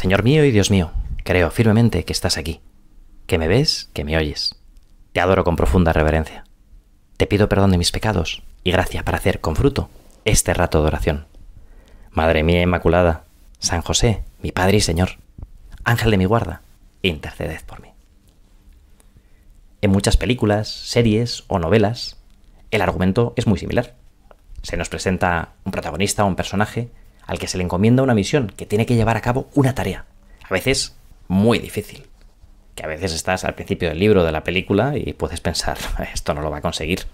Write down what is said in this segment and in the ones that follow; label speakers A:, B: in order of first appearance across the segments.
A: Señor mío y Dios mío, creo firmemente que estás aquí, que me ves, que me oyes. Te adoro con profunda reverencia. Te pido perdón de mis pecados y gracia para hacer con fruto este rato de oración. Madre mía Inmaculada, San José, mi Padre y Señor, Ángel de mi guarda, interceded por mí. En muchas películas, series o novelas, el argumento es muy similar. Se nos presenta un protagonista o un personaje al que se le encomienda una misión, que tiene que llevar a cabo una tarea. A veces muy difícil. Que a veces estás al principio del libro de la película y puedes pensar, esto no lo va a conseguir.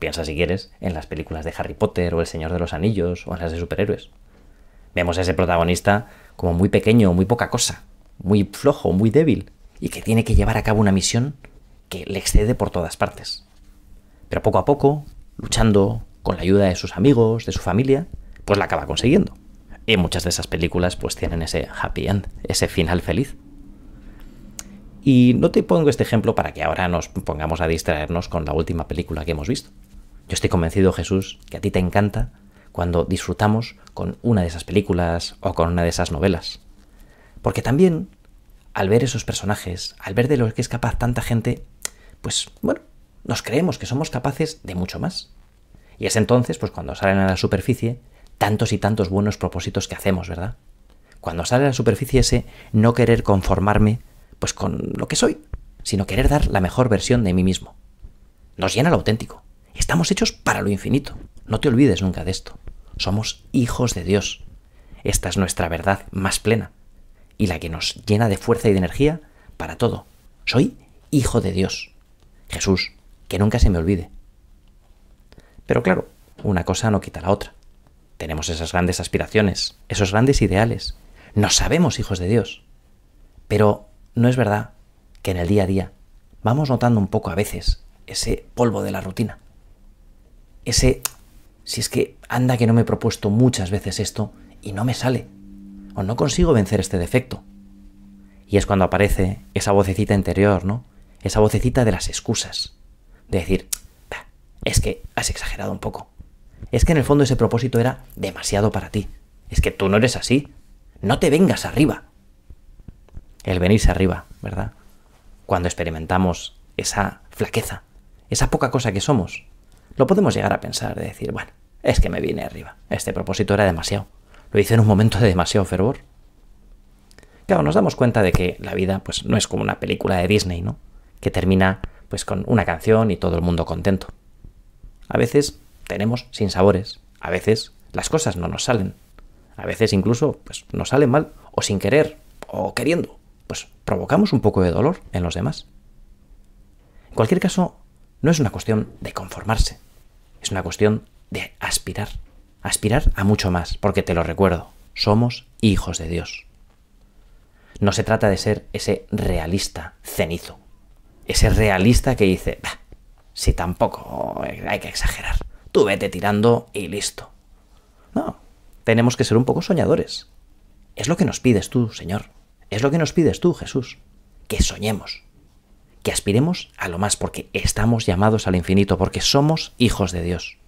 A: Piensa si quieres en las películas de Harry Potter o El Señor de los Anillos o en las de superhéroes. Vemos a ese protagonista como muy pequeño, muy poca cosa, muy flojo, muy débil, y que tiene que llevar a cabo una misión que le excede por todas partes. Pero poco a poco, luchando con la ayuda de sus amigos, de su familia, pues la acaba consiguiendo. Y muchas de esas películas pues tienen ese happy end, ese final feliz. Y no te pongo este ejemplo para que ahora nos pongamos a distraernos con la última película que hemos visto. Yo estoy convencido, Jesús, que a ti te encanta cuando disfrutamos con una de esas películas o con una de esas novelas. Porque también, al ver esos personajes, al ver de lo que es capaz tanta gente, pues bueno, nos creemos que somos capaces de mucho más. Y es entonces, pues cuando salen a la superficie, tantos y tantos buenos propósitos que hacemos, ¿verdad? Cuando sale a la superficie ese no querer conformarme pues con lo que soy, sino querer dar la mejor versión de mí mismo. Nos llena lo auténtico. Estamos hechos para lo infinito. No te olvides nunca de esto. Somos hijos de Dios. Esta es nuestra verdad más plena y la que nos llena de fuerza y de energía para todo. Soy hijo de Dios. Jesús, que nunca se me olvide. Pero claro, una cosa no quita la otra. Tenemos esas grandes aspiraciones, esos grandes ideales. Nos sabemos hijos de Dios. Pero no es verdad que en el día a día vamos notando un poco a veces ese polvo de la rutina. Ese, si es que anda que no me he propuesto muchas veces esto y no me sale. O no consigo vencer este defecto. Y es cuando aparece esa vocecita interior, ¿no? Esa vocecita de las excusas. De decir, es que has exagerado un poco es que en el fondo ese propósito era demasiado para ti. Es que tú no eres así. No te vengas arriba. El venirse arriba, ¿verdad? Cuando experimentamos esa flaqueza, esa poca cosa que somos, lo podemos llegar a pensar, de decir, bueno, es que me vine arriba. Este propósito era demasiado. Lo hice en un momento de demasiado fervor. Claro, nos damos cuenta de que la vida pues, no es como una película de Disney, ¿no? Que termina pues, con una canción y todo el mundo contento. A veces tenemos sin sabores. A veces las cosas no nos salen. A veces incluso pues, nos salen mal o sin querer o queriendo. Pues provocamos un poco de dolor en los demás. En cualquier caso, no es una cuestión de conformarse. Es una cuestión de aspirar. Aspirar a mucho más, porque te lo recuerdo, somos hijos de Dios. No se trata de ser ese realista cenizo. Ese realista que dice, bah, si tampoco hay que exagerar tú vete tirando y listo. No, tenemos que ser un poco soñadores. Es lo que nos pides tú, Señor. Es lo que nos pides tú, Jesús. Que soñemos. Que aspiremos a lo más porque estamos llamados al infinito, porque somos hijos de Dios.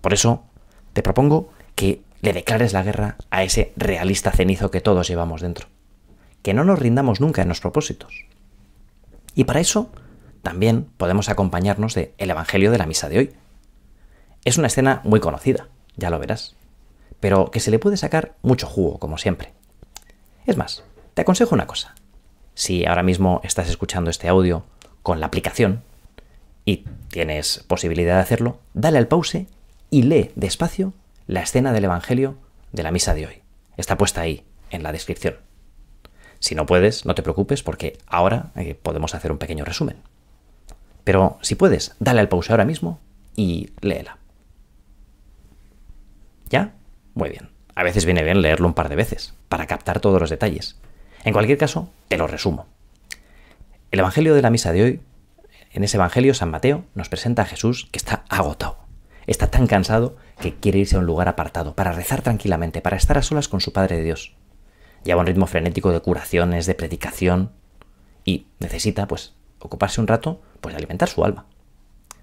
A: Por eso, te propongo que le declares la guerra a ese realista cenizo que todos llevamos dentro. Que no nos rindamos nunca en los propósitos. Y para eso, también podemos acompañarnos del Evangelio de la Misa de hoy, es una escena muy conocida, ya lo verás, pero que se le puede sacar mucho jugo, como siempre. Es más, te aconsejo una cosa. Si ahora mismo estás escuchando este audio con la aplicación y tienes posibilidad de hacerlo, dale al pause y lee despacio la escena del Evangelio de la misa de hoy. Está puesta ahí, en la descripción. Si no puedes, no te preocupes porque ahora eh, podemos hacer un pequeño resumen. Pero si puedes, dale al pause ahora mismo y léela. Muy bien. A veces viene bien leerlo un par de veces, para captar todos los detalles. En cualquier caso, te lo resumo. El Evangelio de la Misa de hoy, en ese Evangelio San Mateo nos presenta a Jesús que está agotado. Está tan cansado que quiere irse a un lugar apartado, para rezar tranquilamente, para estar a solas con su Padre de Dios. Lleva un ritmo frenético de curaciones, de predicación, y necesita, pues, ocuparse un rato, pues, de alimentar su alma.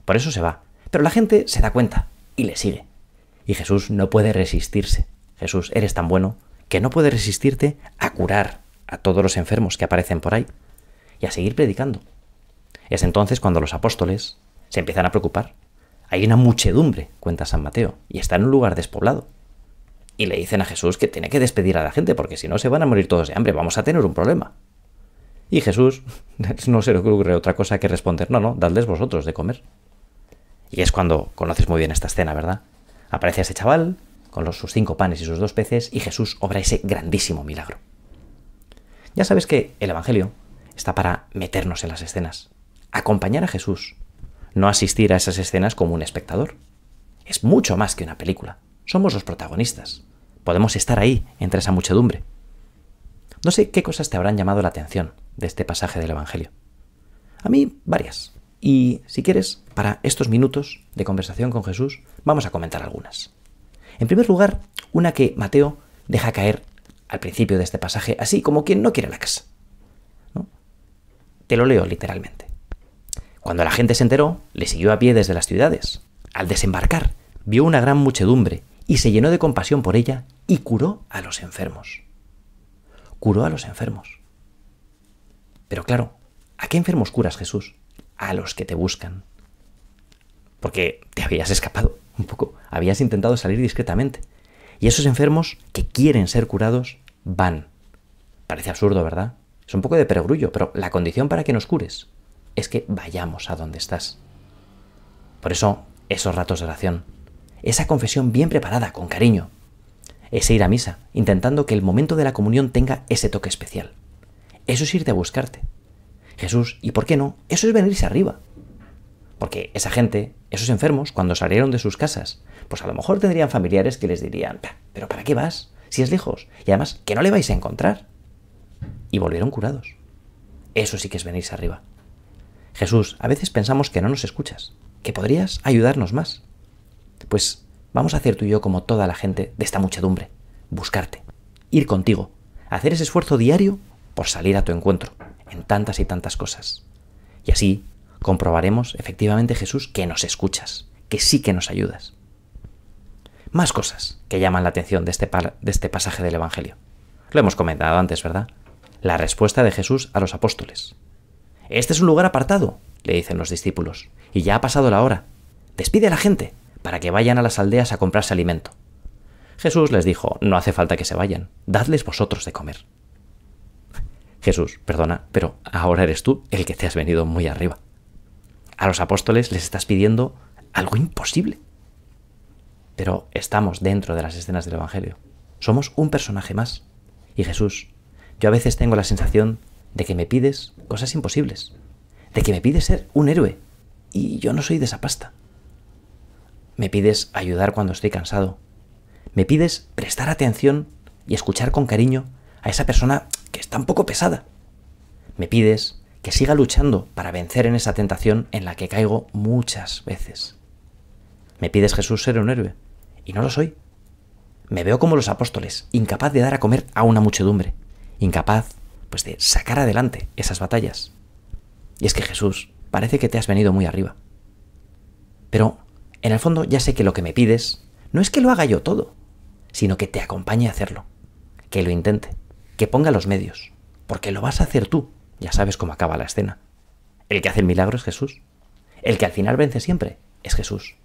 A: Por eso se va. Pero la gente se da cuenta y le sigue. Y Jesús no puede resistirse. Jesús, eres tan bueno que no puede resistirte a curar a todos los enfermos que aparecen por ahí y a seguir predicando. Es entonces cuando los apóstoles se empiezan a preocupar. Hay una muchedumbre, cuenta San Mateo, y está en un lugar despoblado. Y le dicen a Jesús que tiene que despedir a la gente porque si no se van a morir todos de hambre, vamos a tener un problema. Y Jesús no se le ocurre otra cosa que responder, no, no, dadles vosotros de comer. Y es cuando conoces muy bien esta escena, ¿verdad? Aparece ese chaval con sus cinco panes y sus dos peces y Jesús obra ese grandísimo milagro. Ya sabes que el Evangelio está para meternos en las escenas, acompañar a Jesús, no asistir a esas escenas como un espectador. Es mucho más que una película. Somos los protagonistas. Podemos estar ahí, entre esa muchedumbre. No sé qué cosas te habrán llamado la atención de este pasaje del Evangelio. A mí, varias. Y si quieres, para estos minutos de conversación con Jesús, vamos a comentar algunas. En primer lugar, una que Mateo deja caer al principio de este pasaje, así como quien no quiere la casa. Te lo leo literalmente. Cuando la gente se enteró, le siguió a pie desde las ciudades. Al desembarcar, vio una gran muchedumbre y se llenó de compasión por ella y curó a los enfermos. Curó a los enfermos. Pero claro, ¿a qué enfermos curas Jesús? a los que te buscan. Porque te habías escapado un poco, habías intentado salir discretamente. Y esos enfermos que quieren ser curados van. Parece absurdo, ¿verdad? Es un poco de peregrullo, pero la condición para que nos cures es que vayamos a donde estás. Por eso, esos ratos de oración, esa confesión bien preparada, con cariño, ese ir a misa, intentando que el momento de la comunión tenga ese toque especial. Eso es irte a buscarte, Jesús, ¿y por qué no? Eso es venirse arriba. Porque esa gente, esos enfermos, cuando salieron de sus casas, pues a lo mejor tendrían familiares que les dirían, pero ¿para qué vas? Si es lejos. Y además, que no le vais a encontrar. Y volvieron curados. Eso sí que es venirse arriba. Jesús, a veces pensamos que no nos escuchas, que podrías ayudarnos más. Pues vamos a hacer tú y yo como toda la gente de esta muchedumbre, buscarte, ir contigo, hacer ese esfuerzo diario por salir a tu encuentro, en tantas y tantas cosas. Y así comprobaremos efectivamente, Jesús, que nos escuchas, que sí que nos ayudas. Más cosas que llaman la atención de este, de este pasaje del Evangelio. Lo hemos comentado antes, ¿verdad? La respuesta de Jesús a los apóstoles. Este es un lugar apartado, le dicen los discípulos, y ya ha pasado la hora. Despide a la gente para que vayan a las aldeas a comprarse alimento. Jesús les dijo, no hace falta que se vayan, dadles vosotros de comer. Jesús, perdona, pero ahora eres tú el que te has venido muy arriba. A los apóstoles les estás pidiendo algo imposible. Pero estamos dentro de las escenas del Evangelio. Somos un personaje más. Y Jesús, yo a veces tengo la sensación de que me pides cosas imposibles, de que me pides ser un héroe, y yo no soy de esa pasta. Me pides ayudar cuando estoy cansado. Me pides prestar atención y escuchar con cariño a esa persona que está un poco pesada. Me pides que siga luchando para vencer en esa tentación en la que caigo muchas veces. Me pides Jesús ser un héroe, y no lo soy. Me veo como los apóstoles, incapaz de dar a comer a una muchedumbre, incapaz, pues, de sacar adelante esas batallas. Y es que Jesús, parece que te has venido muy arriba. Pero, en el fondo, ya sé que lo que me pides no es que lo haga yo todo, sino que te acompañe a hacerlo, que lo intente, que ponga los medios, porque lo vas a hacer tú. Ya sabes cómo acaba la escena. El que hace el milagro es Jesús. El que al final vence siempre es Jesús.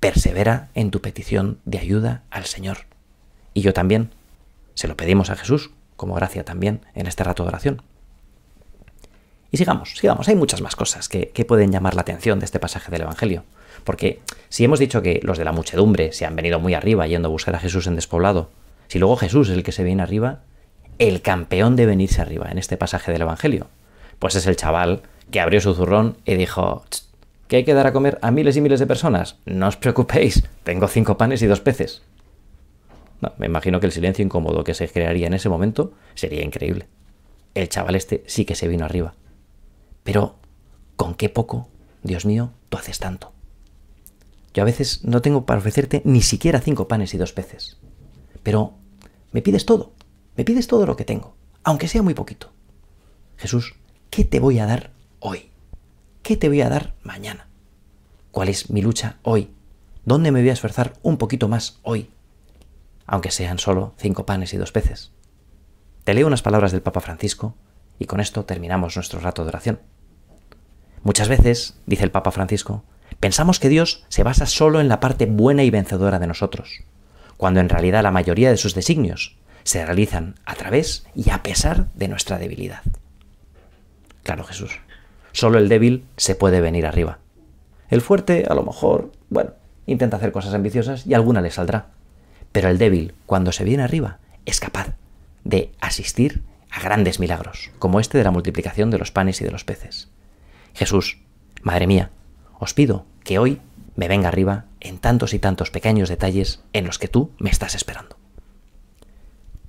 A: Persevera en tu petición de ayuda al Señor. Y yo también. Se lo pedimos a Jesús como gracia también en este rato de oración. Y sigamos, sigamos. Hay muchas más cosas que, que, pueden llamar la atención de este pasaje del Evangelio. Porque si hemos dicho que los de la muchedumbre se han venido muy arriba yendo a buscar a Jesús en despoblado, si luego Jesús es el que se viene arriba, el campeón de venirse arriba en este pasaje del Evangelio? Pues es el chaval que abrió su zurrón y dijo, ¿Qué hay que dar a comer a miles y miles de personas? No os preocupéis, tengo cinco panes y dos peces. me imagino que el silencio incómodo que se crearía en ese momento sería increíble. El chaval este sí que se vino arriba. Pero, ¿con qué poco, Dios mío, tú haces tanto? Yo a veces no tengo para ofrecerte ni siquiera cinco panes y dos peces. Pero me pides todo. Me pides todo lo que tengo, aunque sea muy poquito. Jesús, ¿qué te voy a dar hoy? ¿Qué te voy a dar mañana? ¿Cuál es mi lucha hoy? ¿Dónde me voy a esforzar un poquito más hoy? Aunque sean solo cinco panes y dos peces. Te leo unas palabras del Papa Francisco y con esto terminamos nuestro rato de oración. Muchas veces, dice el Papa Francisco, pensamos que Dios se basa solo en la parte buena y vencedora de nosotros, cuando en realidad la mayoría de sus designios se realizan a través y a pesar de nuestra debilidad. Claro, Jesús, solo el débil se puede venir arriba. El fuerte, a lo mejor, bueno, intenta hacer cosas ambiciosas y alguna le saldrá. Pero el débil, cuando se viene arriba, es capaz de asistir a grandes milagros, como este de la multiplicación de los panes y de los peces. Jesús, Madre mía, os pido que hoy me venga arriba en tantos y tantos pequeños detalles en los que tú me estás esperando.